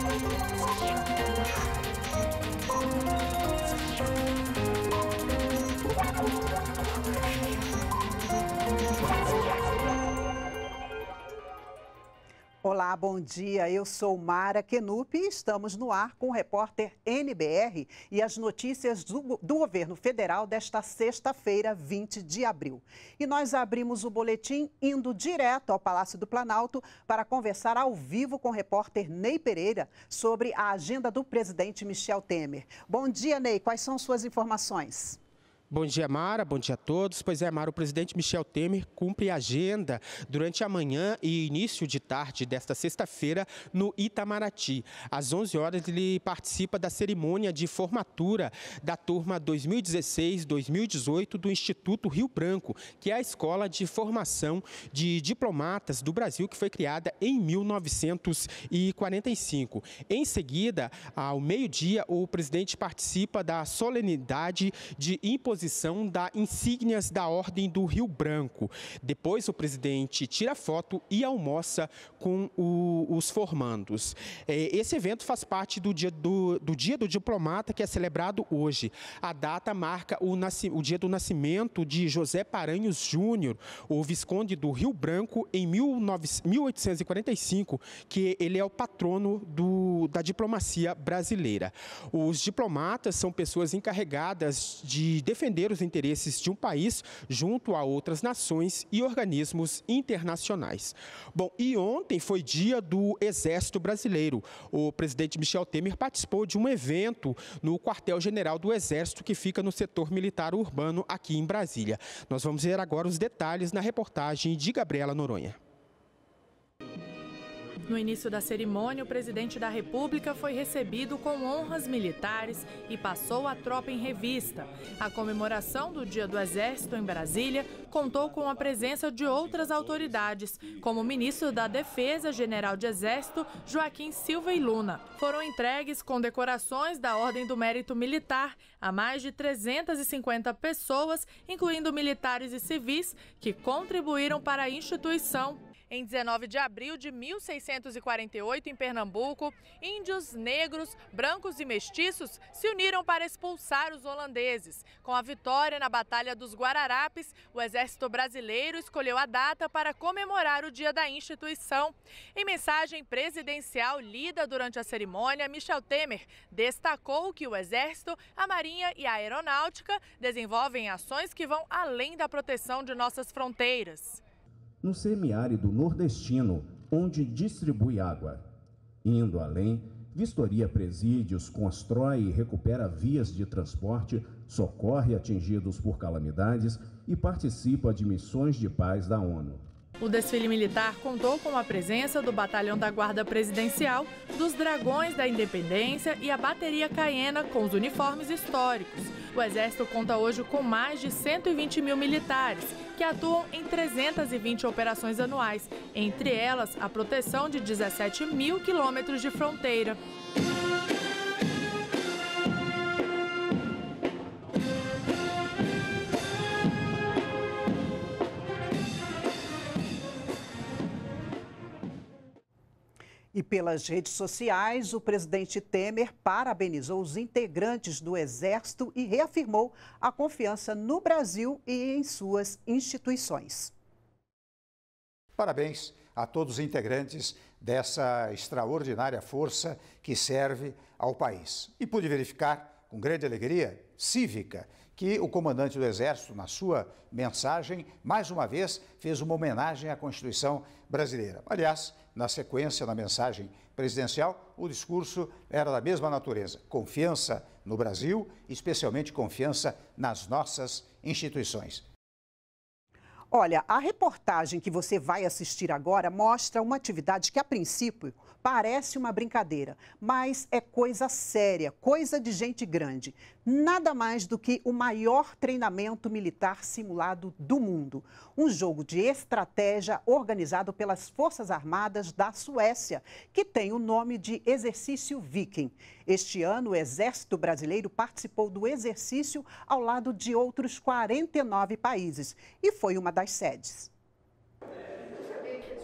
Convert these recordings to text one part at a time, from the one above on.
Thank you. Olá, bom dia. Eu sou Mara Kenup e estamos no ar com o repórter NBR e as notícias do, do governo federal desta sexta-feira, 20 de abril. E nós abrimos o boletim indo direto ao Palácio do Planalto para conversar ao vivo com o repórter Ney Pereira sobre a agenda do presidente Michel Temer. Bom dia, Ney. Quais são suas informações? Bom dia, Mara. Bom dia a todos. Pois é, Mara, o presidente Michel Temer cumpre a agenda durante a manhã e início de tarde desta sexta-feira no Itamaraty. Às 11 horas, ele participa da cerimônia de formatura da turma 2016-2018 do Instituto Rio Branco, que é a escola de formação de diplomatas do Brasil que foi criada em 1945. Em seguida, ao meio-dia, o presidente participa da solenidade de imposição exposição da insígnias da Ordem do Rio Branco. Depois, o presidente tira foto e almoça com o, os formandos. É, esse evento faz parte do dia do, do Dia do Diplomata, que é celebrado hoje. A data marca o, nasci, o dia do nascimento de José Paranhos Júnior, o visconde do Rio Branco, em 1845, que ele é o patrono do, da diplomacia brasileira. Os diplomatas são pessoas encarregadas de defender defender os interesses de um país junto a outras nações e organismos internacionais. Bom, e ontem foi dia do Exército Brasileiro. O presidente Michel Temer participou de um evento no quartel-general do Exército que fica no setor militar urbano aqui em Brasília. Nós vamos ver agora os detalhes na reportagem de Gabriela Noronha. No início da cerimônia, o presidente da República foi recebido com honras militares e passou a tropa em revista. A comemoração do Dia do Exército em Brasília contou com a presença de outras autoridades, como o ministro da Defesa, general de Exército, Joaquim Silva e Luna. Foram entregues condecorações da Ordem do Mérito Militar a mais de 350 pessoas, incluindo militares e civis, que contribuíram para a instituição em 19 de abril de 1648, em Pernambuco, índios, negros, brancos e mestiços se uniram para expulsar os holandeses. Com a vitória na Batalha dos Guararapes, o exército brasileiro escolheu a data para comemorar o dia da instituição. Em mensagem presidencial lida durante a cerimônia, Michel Temer destacou que o exército, a marinha e a aeronáutica desenvolvem ações que vão além da proteção de nossas fronteiras no semiárido nordestino, onde distribui água. Indo além, vistoria presídios, constrói e recupera vias de transporte, socorre atingidos por calamidades e participa de missões de paz da ONU. O desfile militar contou com a presença do Batalhão da Guarda Presidencial, dos Dragões da Independência e a Bateria Caiena com os uniformes históricos. O Exército conta hoje com mais de 120 mil militares, que atuam em 320 operações anuais, entre elas a proteção de 17 mil quilômetros de fronteira. Pelas redes sociais, o presidente Temer parabenizou os integrantes do Exército e reafirmou a confiança no Brasil e em suas instituições. Parabéns a todos os integrantes dessa extraordinária força que serve ao país. E pude verificar, com grande alegria cívica, que o comandante do Exército, na sua mensagem, mais uma vez fez uma homenagem à Constituição brasileira. Aliás, na sequência, na mensagem presidencial, o discurso era da mesma natureza: confiança no Brasil, especialmente confiança nas nossas instituições. Olha, a reportagem que você vai assistir agora mostra uma atividade que, a princípio, parece uma brincadeira, mas é coisa séria, coisa de gente grande. Nada mais do que o maior treinamento militar simulado do mundo. Um jogo de estratégia organizado pelas Forças Armadas da Suécia, que tem o nome de Exercício Viking. Este ano, o Exército Brasileiro participou do exercício ao lado de outros 49 países e foi uma das sedes.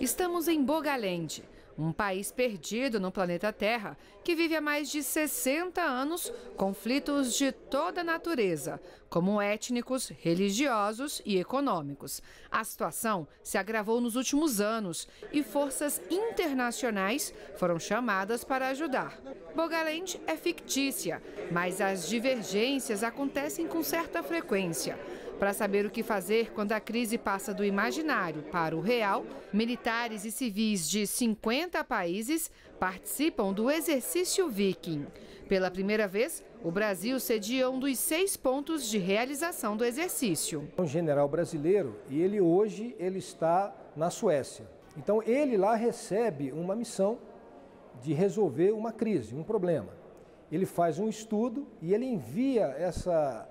Estamos em Bogalende, um país perdido no planeta Terra que vive há mais de 60 anos conflitos de toda natureza, como étnicos, religiosos e econômicos. A situação se agravou nos últimos anos e forças internacionais foram chamadas para ajudar. Bogalende é fictícia, mas as divergências acontecem com certa frequência. Para saber o que fazer quando a crise passa do imaginário para o real, militares e civis de 50 países participam do exercício Viking. Pela primeira vez, o Brasil sediou um dos seis pontos de realização do exercício. É um general brasileiro e ele hoje ele está na Suécia. Então ele lá recebe uma missão de resolver uma crise, um problema. Ele faz um estudo e ele envia essa,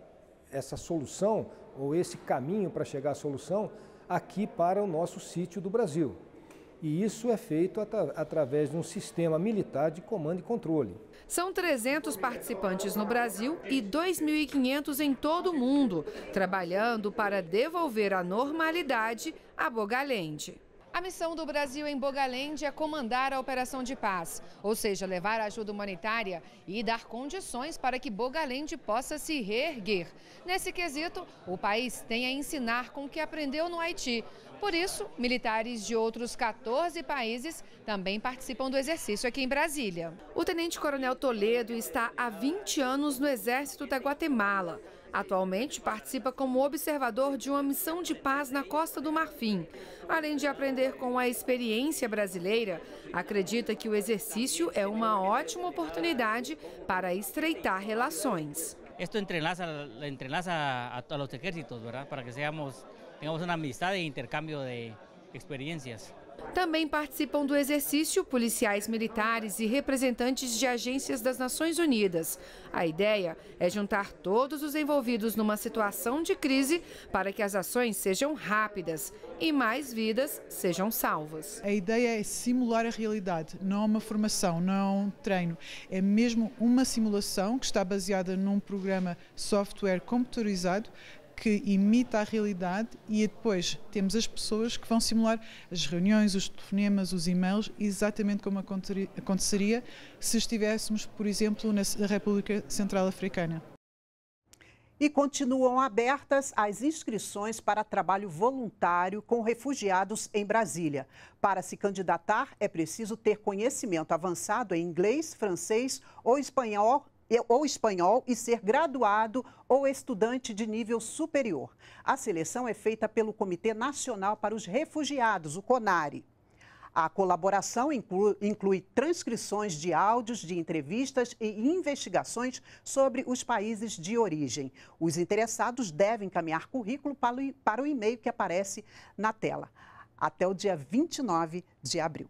essa solução ou esse caminho para chegar à solução aqui para o nosso sítio do Brasil. E isso é feito através de um sistema militar de comando e controle. São 300 participantes no Brasil e 2.500 em todo o mundo, trabalhando para devolver a normalidade a Bogalente. A missão do Brasil em Bogalende é comandar a operação de paz, ou seja, levar ajuda humanitária e dar condições para que Bogalende possa se reerguer. Nesse quesito, o país tem a ensinar com o que aprendeu no Haiti, por isso, militares de outros 14 países também participam do exercício aqui em Brasília. O tenente-coronel Toledo está há 20 anos no Exército da Guatemala. Atualmente participa como observador de uma missão de paz na Costa do Marfim. Além de aprender com a experiência brasileira, acredita que o exercício é uma ótima oportunidade para estreitar relações. Isso entrelaça entrelaza a, a os exércitos, ¿verdad? Para que seamos tengamos uma amizade e intercâmbio de experiências. Também participam do exercício policiais militares e representantes de agências das Nações Unidas. A ideia é juntar todos os envolvidos numa situação de crise para que as ações sejam rápidas e mais vidas sejam salvas. A ideia é simular a realidade, não uma formação, não um treino. É mesmo uma simulação que está baseada num programa software computadorizado que imita a realidade e depois temos as pessoas que vão simular as reuniões, os telefonemas, os e-mails, exatamente como aconteceria se estivéssemos, por exemplo, na República Central Africana. E continuam abertas as inscrições para trabalho voluntário com refugiados em Brasília. Para se candidatar, é preciso ter conhecimento avançado em inglês, francês ou espanhol ou espanhol e ser graduado ou estudante de nível superior. A seleção é feita pelo Comitê Nacional para os Refugiados, o CONARE. A colaboração inclui, transcrições de áudios de entrevistas e investigações sobre os países de origem. Os interessados devem encaminhar currículo para o, para o e-mail que aparece na tela. Até o dia 29 de abril.